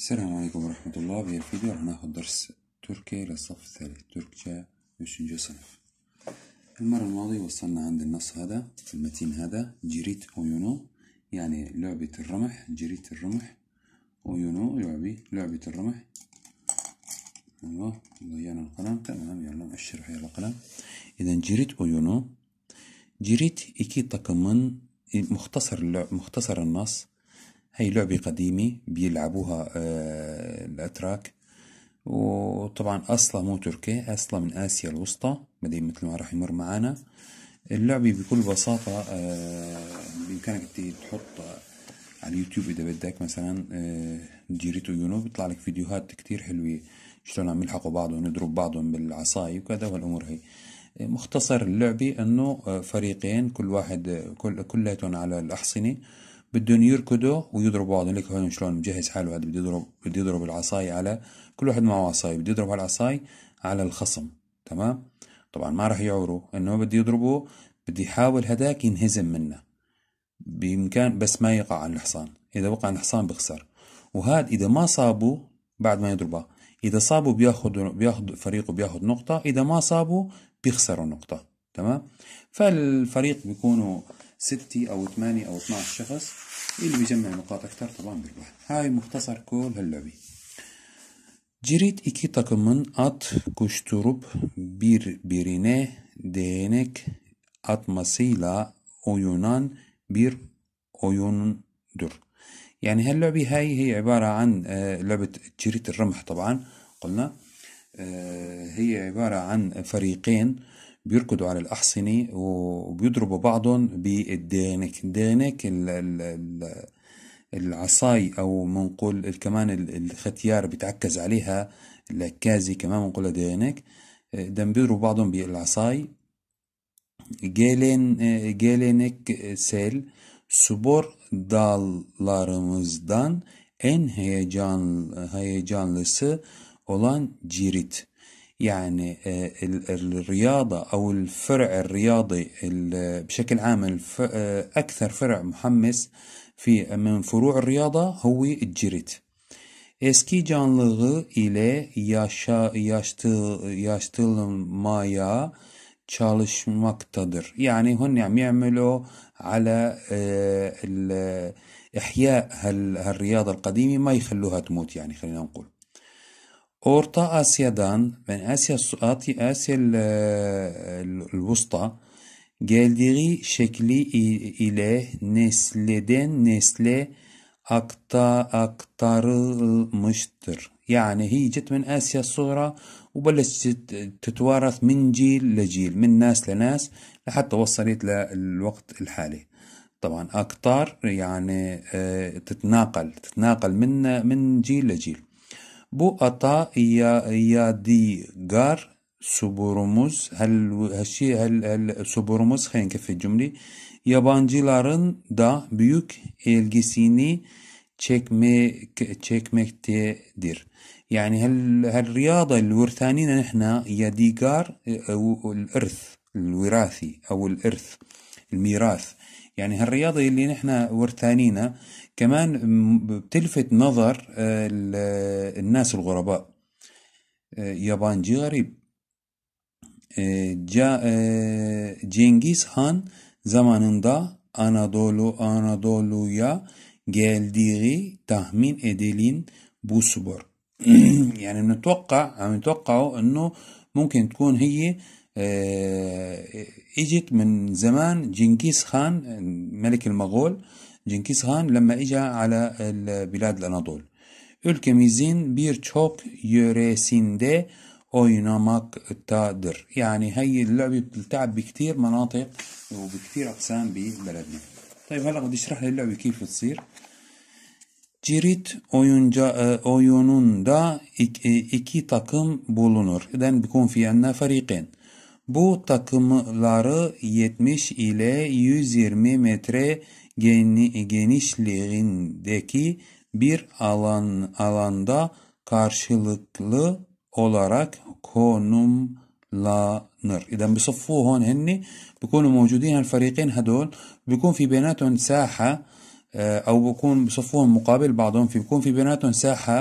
السلام عليكم ورحمة الله في الفيديو راح ناخد درس تركي للصف الثالث تركيا 3. صنف المرة الماضية وصلنا عند النص هذا في المتين هذا جريت أويونو يعني لعبة الرمح جريت الرمح أويونو لعبي لعبة الرمح أيوة ضيعنا القلم تمام يلا نأشر حيال القلم إذا جريت أويونو جريت إكي تكمن مختصر مختصر النص هي لعبة قديمة بيلعبوها آه، الأتراك وطبعا أصلها مو تركي أصلها من آسيا الوسطى بعدين مثل ما راح يمر معانا اللعبة بكل بساطة آه، بإمكانك تحط على اليوتيوب إذا بدك مثلا آه، جيريتو يونو بيطلع لك فيديوهات كتير حلوة شلون عم يلحقوا بعضهم يضرب بعضهم بالعصاي وكذا والأمور هي مختصر اللعبة إنه فريقين كل واحد كل كليتهم على الأحصنة بدهم يركضوا ويضربوا بعض لك هون شلون مجهز حاله هذا بده يضرب بده يضرب العصاي على كل واحد معه عصاي بده يضرب هالعصاي على الخصم تمام طبعا ما راح يعوروا انه بده يضربه بده يحاول هداك ينهزم منه بامكان بس ما يقع على الحصان اذا وقع على الحصان بخسر وهذا اذا ما صابوا بعد ما يضربه اذا صابوا بياخذ بياخذ فريقه بياخذ نقطه اذا ما صابوا بيخسروا نقطه تمام فالفريق بيكونوا ستة أو ثمانية أو 12 شخص اللي بيجمع نقاط أكثر طبعا بيربح هاي مختصر كل هاللعبة جريت أت كشتروب بير بيرينة دينك أت değnek أويونان بير أويون دور يعني هاللعبة هاي هي عبارة عن آه، لعبة جريت الرمح طبعا قلنا آه، هي عبارة عن فريقين بيركضوا على الأحصنة وبيضربوا بعضهم بالدانك دانك العصاي أو منقول كمان الختيار بيتعكز عليها الكازي كمان منقولها دانك دم بيضربوا بعضهم بالعصاي جيلين جيلينك سيل سبور ان en heyecan, heyecanlısı olan cirit. يعني آه، الرياضة أو الفرع الرياضي بشكل عام آه، أكثر فرع محمس في من فروع الرياضة هو الجريت Eski canlılığı ile yaşa, yaştı, yaştılmaya çalışmaktadır. Yani هن عم يعملوا على إحياء هالرياضة القديمة ما يخلوها تموت يعني خلينا نقول اسيا دان Orta Asya'dan yani Asya الوسطى Asya شكلي geldiği şekli ile nesleden اكتا akta aktarılmıştır. يعني هي جت من آسيا الصغرى وبلشت تتوارث من جيل لجيل من ناس لناس لحتى وصلت للوقت الحالي طبعا أقطار يعني آه، تتناقل تتناقل من من جيل لجيل Bu ata ya yadigar suburumuz hel hşi hel, hel suburumuz henkefe cümle yabancıların da büyük ilgisini çekme çekmektedir. يعني هال هالرياضة اللي ورثانينا نحن يديجار أو الإرث الوراثي أو الإرث الميراث يعني هالرياضة اللي نحن ورثانينا كمان بتلفت نظر آه، آه، الناس الغرباء آه، يابانجي غريب جا Cengiz Han زمانندا أنادولو أنادولويا geldiği tahmin edilin bu spor. يعني نتوقع عم نتوقعوا انه ممكن تكون هي اجت من زمان جنكيز خان ملك المغول Cengiz Han lemme ica ala el bilad Anadolu. Ülkemizin birçok yöresinde oynamaktadır. Yani هي اللعبة بتلتعب بكتير مناطق وبكتير أقسام ببلدنا. طيب هلا بدي اشرح لي اللعبة كيف بتصير. Cirit oyunca, e, oyununda iki, e, iki takım bulunur. Den bikun fiyenna fariqen. Bu takımları 70 ile 120 metre genişliğindeki bir alan alanda karşılıklı olarak konumlanır إذا بصفوه هون هني بيكونوا موجودين الفريقين هدول بيكون في بيناتهم ساحة أو بكون بصفوهم مقابل بعضهم في بكون في بيناتهم ساحة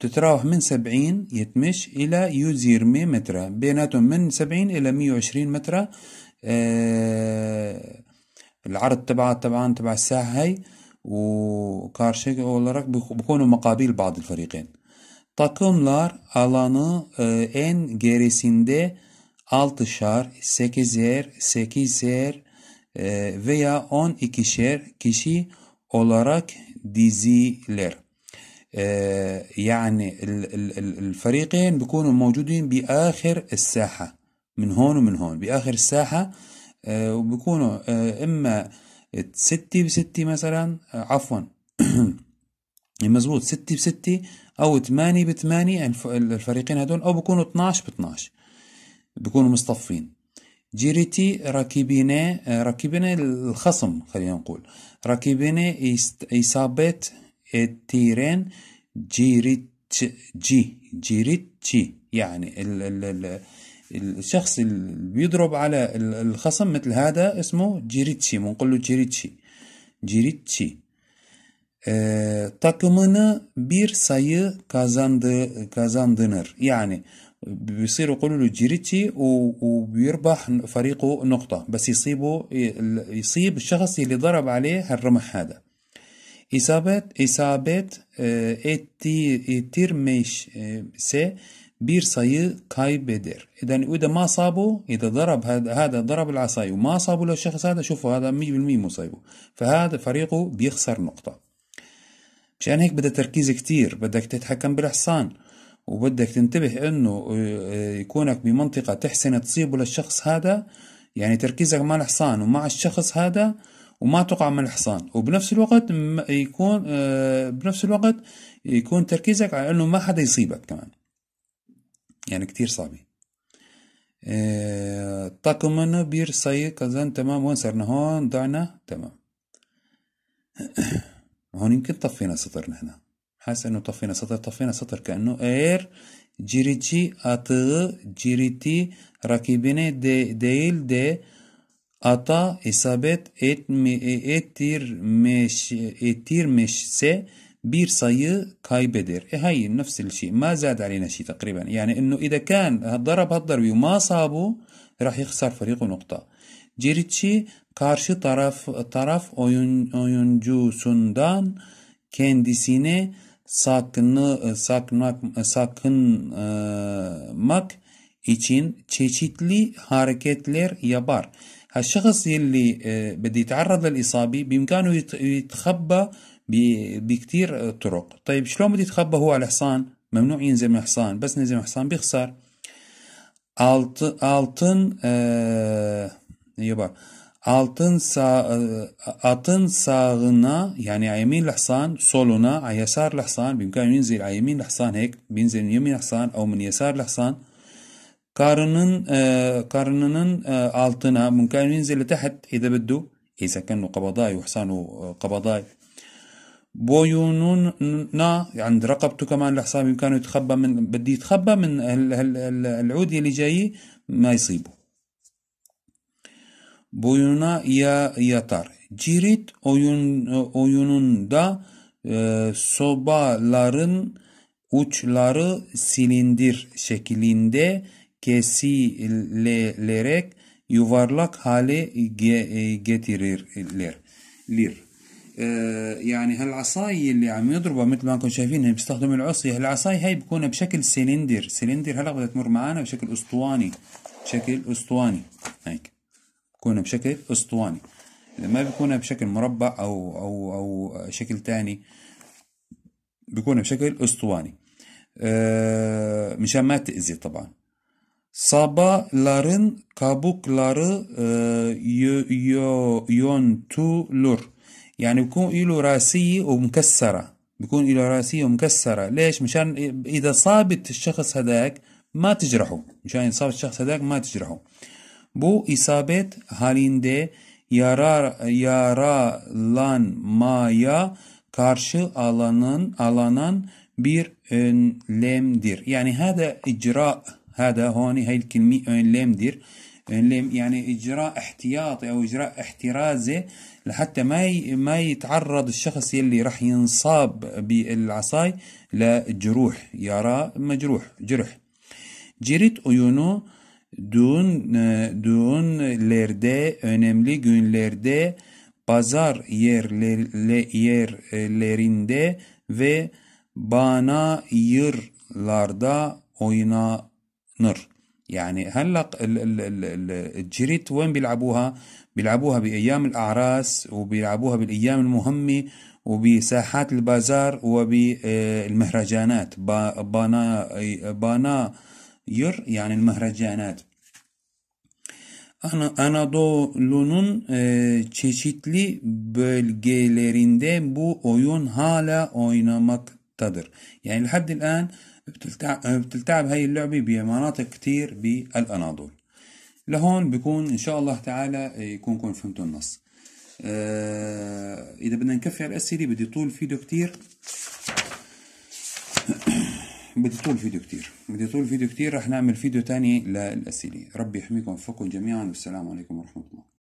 تتراوح من 70 يتمش إلى يوزير مي متر بيناتهم من 70 إلى 120 متر آه العرض تبع تبع تبع الساحة هاي وكارشيك olarak بيكونوا مقابل بعض الفريقين takımlar alanı en gerisinde 8 8'er, 8'er veya 12'şer kişi olarak diziler. يعني الفريقين بيكونوا موجودين بآخر الساحة من هون ومن هون بآخر الساحة آه، وبيكونوا آه، اما ستة بستة مثلا آه، عفوا مزبوط ستة بستة او ثمانية بثمانية الفريقين هدول او بيكونوا 12 ب 12 بيكونوا مصطفين جيريتي راكبين راكبين الخصم خلينا نقول راكبين إصابة التيرين جيريتشي جيريتشي يعني ال ال ال الشخص اللي بيضرب على الخصم مثل هذا اسمه جيريتشي بنقول له جيريتشي جيريتشي آه، تاكمنا بير ساي كازاند كازاندنر يعني بيصير يقولوا له جيريتشي وبيربح فريقه نقطة بس يصيبه يصيب الشخص اللي ضرب عليه هالرمح هذا إصابة إصابة اتيرميش آه، سي بير bir كاي kaybeder إذا وإذا ما صابه إذا ضرب هذا هذا ضرب العصاي وما صابوا للشخص هذا شوفوا هذا 100% مصيبه فهذا فريقه بيخسر نقطة مشان هيك بدها تركيز كتير بدك تتحكم بالحصان وبدك تنتبه انه آه، آه، يكونك بمنطقة تحسن تصيبه للشخص هذا يعني تركيزك مع الحصان ومع الشخص هذا وما تقع من الحصان وبنفس الوقت يكون آه، بنفس الوقت يكون تركيزك على انه ما حدا يصيبك كمان يعني كتير صعبة تاكمنا آه، بير ساي كازان تمام وين صرنا هون ضعنا تمام هون يمكن طفينا سطر نحن حاسس انه طفينا سطر طفينا سطر كانه اير جيريتشي اتغ جيريتي راكبيني دي ديل دي اتا اصابت اتير مش اتير مش سي bir sayı kaybeder. E هي نفس الشيء ما زاد علينا شيء تقريبا يعني انه اذا كان ضرب هالضربة وما صابه راح يخسر فريقه نقطة. Ciritçi karşı taraf taraf oyun oyuncusundan kendisine sakını e, e, sakınmak sakınmak e, için çeşitli hareketler yapar. الشخص يلي بده يتعرض للإصابة بإمكانه يتخبى بكتير طرق طيب شلون بده يتخبى هو على الحصان ممنوع ينزل من الحصان بس نزل من الحصان بيخسر altın e, يبقى altın sağ atın sağına يعني على يمين الحصان soluna على يسار الحصان بإمكانه ينزل على يمين الحصان هيك بينزل من يمين الحصان أو من يسار الحصان كارنن e, karnının altına ممكن ينزل لتحت إذا بده إذا كانوا قبضاي وحصانه قبضاي بويونونا عند رقبته كمان لحساب كانوا يتخبى من بدي يتخبى من العود اللي جاي ما يصيبه بويونا يا yatar. Cirit oyun oyununda e, sobaların uçları silindir şeklinde kesilerek yuvarlak hale getirilir. Lir. آه، يعني هالعصاي اللي عم يضربها مثل ما انكم شايفين بيستخدموا العصي هالعصاي هي بكون بشكل سلندر سلندر هلا بدها تمر معنا بشكل اسطواني بشكل اسطواني هيك بكون بشكل اسطواني اذا ما بكون بشكل مربع او او او شكل تاني بكون بشكل اسطواني أه مشان ما تأذي طبعا صابا كابوك آه، يو يون تو لور يعني بكون له راسية ومكسرة بكون له راسية ومكسرة ليش مشان إذا صابت الشخص هداك ما تجرحه مشان إذا صابت الشخص هداك ما تجرحه بو إصابة halinde yarar بير أن alanın دير يعني هذا إجراء هذا هوني هاي hani أن kelime دير يعني اجراء احتياطي او اجراء احترازي لحتى ما ما يتعرض الشخص يلي راح ينصاب بالعصاي لجروح يرى مجروح جرح جريت اويونو دون دون ليردي ليردي بازار يير ليرندي في بانا يير لاردا اوينا نر يعني هلا الجريت وين بيلعبوها؟ بيلعبوها بايام الاعراس وبيلعبوها بالايام المهمه وبساحات البازار وبالمهرجانات آه، بانا يور يعني المهرجانات Anadolu'nun e, çeşitli bölgelerinde bu oyun hala oynamaktadır. يعني لحد الآن بتلتعب هاي اللعبة بمناطق كتير بالأناضول لهون بكون إن شاء الله تعالى يكونكم فهمتوا النص آه إذا بدنا نكفي على الأسئلة بدي طول فيديو كتير بدي طول فيديو كتير بدي طول فيديو كتير رح نعمل فيديو تاني للأسئلة ربي يحميكم وفقكم جميعا والسلام عليكم ورحمة الله